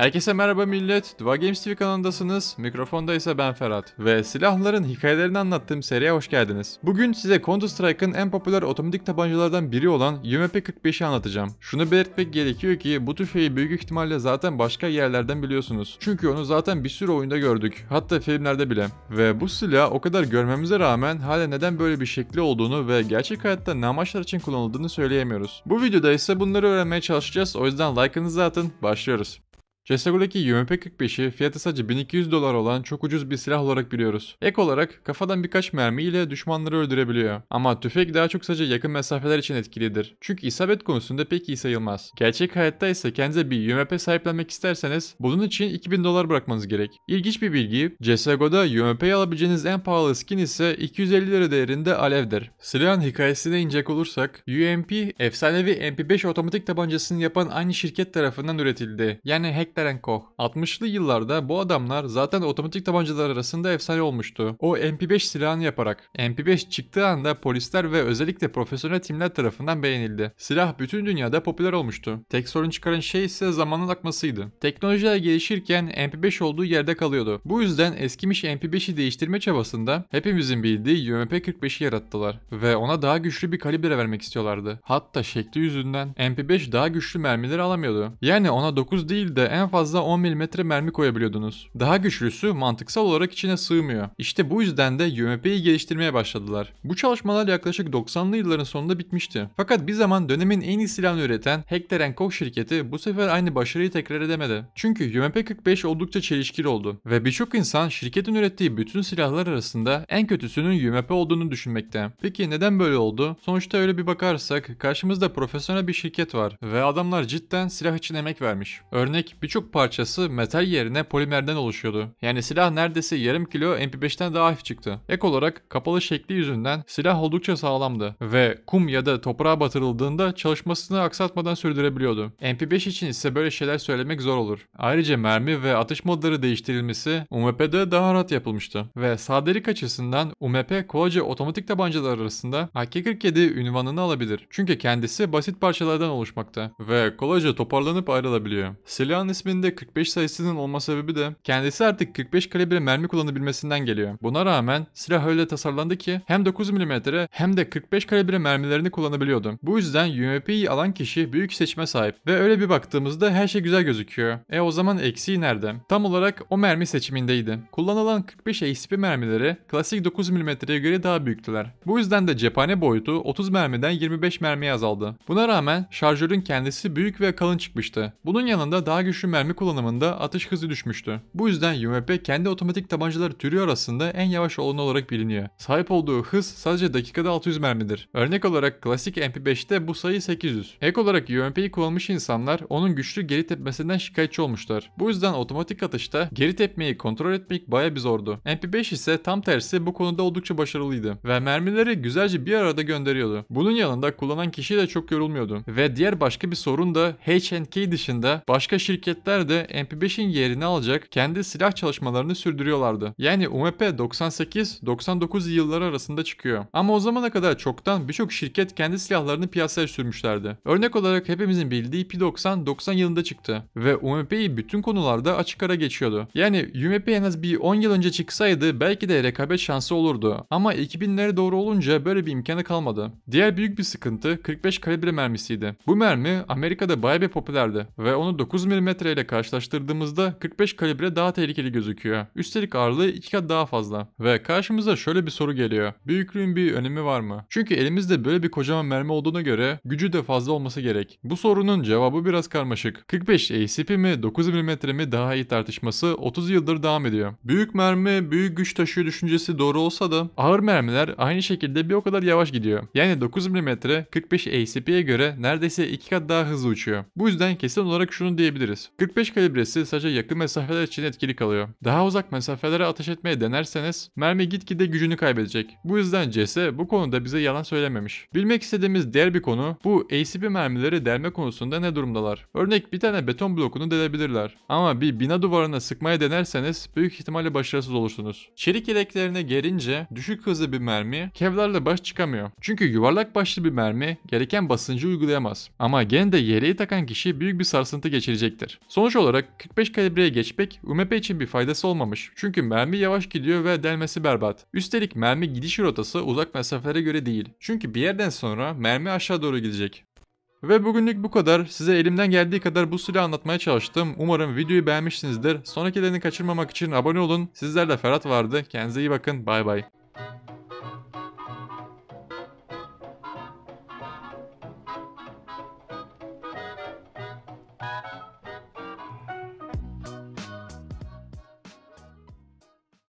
Herkese merhaba millet, Duva Games TV kanalındasınız, mikrofonda ise ben Ferhat ve silahların hikayelerini anlattığım seriye hoş geldiniz. Bugün size Counter Strike'ın en popüler otomatik tabancalardan biri olan UMP 45'i anlatacağım. Şunu belirtmek gerekiyor ki bu tüfeği büyük ihtimalle zaten başka yerlerden biliyorsunuz. Çünkü onu zaten bir sürü oyunda gördük, hatta filmlerde bile. Ve bu silah o kadar görmemize rağmen hala neden böyle bir şekli olduğunu ve gerçek hayatta ne amaçlar için kullanıldığını söyleyemiyoruz. Bu videoda ise bunları öğrenmeye çalışacağız o yüzden like'ınızı atın, başlıyoruz. CSGO'daki UMP45'i fiyatı sadece 1200 dolar olan çok ucuz bir silah olarak biliyoruz. Ek olarak kafadan birkaç mermi ile düşmanları öldürebiliyor. Ama tüfek daha çok sadece yakın mesafeler için etkilidir. Çünkü isabet konusunda pek iyi sayılmaz. Gerçek hayatta ise kendinize bir UMP sahiplenmek isterseniz bunun için 2000 dolar bırakmanız gerek. İlginç bir bilgi, CSGO'da UMP'yi alabileceğiniz en pahalı skin ise 250 lira değerinde alevdir. Silahın hikayesine inecek olursak, UMP efsanevi MP5 otomatik tabancasını yapan aynı şirket tarafından üretildi. Yani hack Terenkov. 60'lı yıllarda bu adamlar zaten otomatik tabancalar arasında efsane olmuştu. O MP5 silahını yaparak. MP5 çıktığı anda polisler ve özellikle profesyonel timler tarafından beğenildi. Silah bütün dünyada popüler olmuştu. Tek sorun çıkaran şey ise zamanın akmasıydı. Teknolojiler gelişirken MP5 olduğu yerde kalıyordu. Bu yüzden eskimiş MP5'i değiştirme çabasında hepimizin bildiği ump 45i yarattılar ve ona daha güçlü bir kalibre vermek istiyorlardı. Hatta şekli yüzünden MP5 daha güçlü mermileri alamıyordu. Yani ona 9 değil de en en fazla 10 mm mermi koyabiliyordunuz. Daha güçlüsü mantıksal olarak içine sığmıyor. İşte bu yüzden de UMP'yi geliştirmeye başladılar. Bu çalışmalar yaklaşık 90'lı yılların sonunda bitmişti. Fakat bir zaman dönemin en iyi silahını üreten Hector Koch şirketi bu sefer aynı başarıyı tekrar edemedi. Çünkü UMP-45 oldukça çelişkili oldu ve birçok insan şirketin ürettiği bütün silahlar arasında en kötüsünün UMP olduğunu düşünmekte. Peki neden böyle oldu? Sonuçta öyle bir bakarsak karşımızda profesyonel bir şirket var ve adamlar cidden silah için emek vermiş. Örnek bir birçok parçası metal yerine polimerden oluşuyordu. Yani silah neredeyse yarım kilo MP5'ten daha hafif çıktı. Ek olarak kapalı şekli yüzünden silah oldukça sağlamdı ve kum ya da toprağa batırıldığında çalışmasını aksatmadan sürdürebiliyordu. MP5 için ise böyle şeyler söylemek zor olur. Ayrıca mermi ve atış modları değiştirilmesi UMP'de daha rahat yapılmıştı ve sadelik açısından UMP kolayca otomatik tabancalar arasında AK-47 ünvanını alabilir. Çünkü kendisi basit parçalardan oluşmakta ve kolayca toparlanıp ayrılabiliyor. Silahın ise isminde 45 sayısının olma sebebi de kendisi artık 45 kalibre mermi kullanabilmesinden geliyor. Buna rağmen silah öyle tasarlandı ki hem 9 mm hem de 45 kalibre mermilerini kullanabiliyordu. Bu yüzden UMP'yi alan kişi büyük seçme sahip ve öyle bir baktığımızda her şey güzel gözüküyor. E o zaman eksiği nerede? Tam olarak o mermi seçimindeydi. Kullanılan 45 ACP mermileri klasik 9 mm'ye göre daha büyüktüler. Bu yüzden de cephane boyutu 30 mermiden 25 mermiye azaldı. Buna rağmen şarjörün kendisi büyük ve kalın çıkmıştı. Bunun yanında daha güçlü mermi kullanımında atış hızı düşmüştü. Bu yüzden UMP kendi otomatik tabancaları türü arasında en yavaş olanı olarak biliniyor. Sahip olduğu hız sadece dakikada 600 mermidir. Örnek olarak klasik MP5'te bu sayı 800. Ek olarak UMP'yi kullanmış insanlar onun güçlü geri tepmesinden şikayetçi olmuşlar. Bu yüzden otomatik atışta geri tepmeyi kontrol etmek baya bir zordu. MP5 ise tam tersi bu konuda oldukça başarılıydı ve mermileri güzelce bir arada gönderiyordu. Bunun yanında kullanan kişi de çok yorulmuyordu ve diğer başka bir sorun da H&K dışında başka şirket hareketler de MP5'in yerini alacak kendi silah çalışmalarını sürdürüyorlardı. Yani UMP 98-99 yılları arasında çıkıyor. Ama o zamana kadar çoktan birçok şirket kendi silahlarını piyasaya sürmüşlerdi. Örnek olarak hepimizin bildiği P90 90 yılında çıktı ve UMP'yi bütün konularda açık ara geçiyordu. Yani UMP en az bir 10 yıl önce çıksaydı belki de rekabet şansı olurdu. Ama 2000'lere doğru olunca böyle bir imkanı kalmadı. Diğer büyük bir sıkıntı 45 kalibre mermisiydi. Bu mermi Amerika'da bayağı bir popülerdi ve onu 9 mm kalibreyle karşılaştırdığımızda 45 kalibre daha tehlikeli gözüküyor. Üstelik ağırlığı iki kat daha fazla. Ve karşımıza şöyle bir soru geliyor. Büyüklüğün bir önemi var mı? Çünkü elimizde böyle bir kocaman mermi olduğuna göre gücü de fazla olması gerek. Bu sorunun cevabı biraz karmaşık. 45 ACP mi 9 mm mi daha iyi tartışması 30 yıldır devam ediyor. Büyük mermi büyük güç taşıyor düşüncesi doğru olsa da ağır mermiler aynı şekilde bir o kadar yavaş gidiyor. Yani 9 mm 45 ACP'ye göre neredeyse 2 kat daha hızlı uçuyor. Bu yüzden kesin olarak şunu diyebiliriz. 45 kalibresi sadece yakın mesafeler için etkili kalıyor. Daha uzak mesafelere ateş etmeye denerseniz mermi gitgide gücünü kaybedecek. Bu yüzden CS bu konuda bize yalan söylememiş. Bilmek istediğimiz diğer bir konu bu ACP mermileri delme konusunda ne durumdalar? Örnek bir tane beton blokunu delebilirler. Ama bir bina duvarına sıkmaya denerseniz büyük ihtimalle başarısız olursunuz. Çelik yeleklerine gelince düşük hızlı bir mermi kevlarla baş çıkamıyor. Çünkü yuvarlak başlı bir mermi gereken basıncı uygulayamaz. Ama gene de yeleği takan kişi büyük bir sarsıntı geçirecektir. Sonuç olarak 45 kalibreye geçmek UMP için bir faydası olmamış çünkü mermi yavaş gidiyor ve delmesi berbat. Üstelik mermi gidiş rotası uzak mesafelere göre değil çünkü bir yerden sonra mermi aşağı doğru gidecek. Ve bugünlük bu kadar. Size elimden geldiği kadar bu silahı anlatmaya çalıştım. Umarım videoyu beğenmişsinizdir. Sonrakilerini kaçırmamak için abone olun. Sizlerle Ferhat vardı. Kendinize iyi bakın. Bay bay.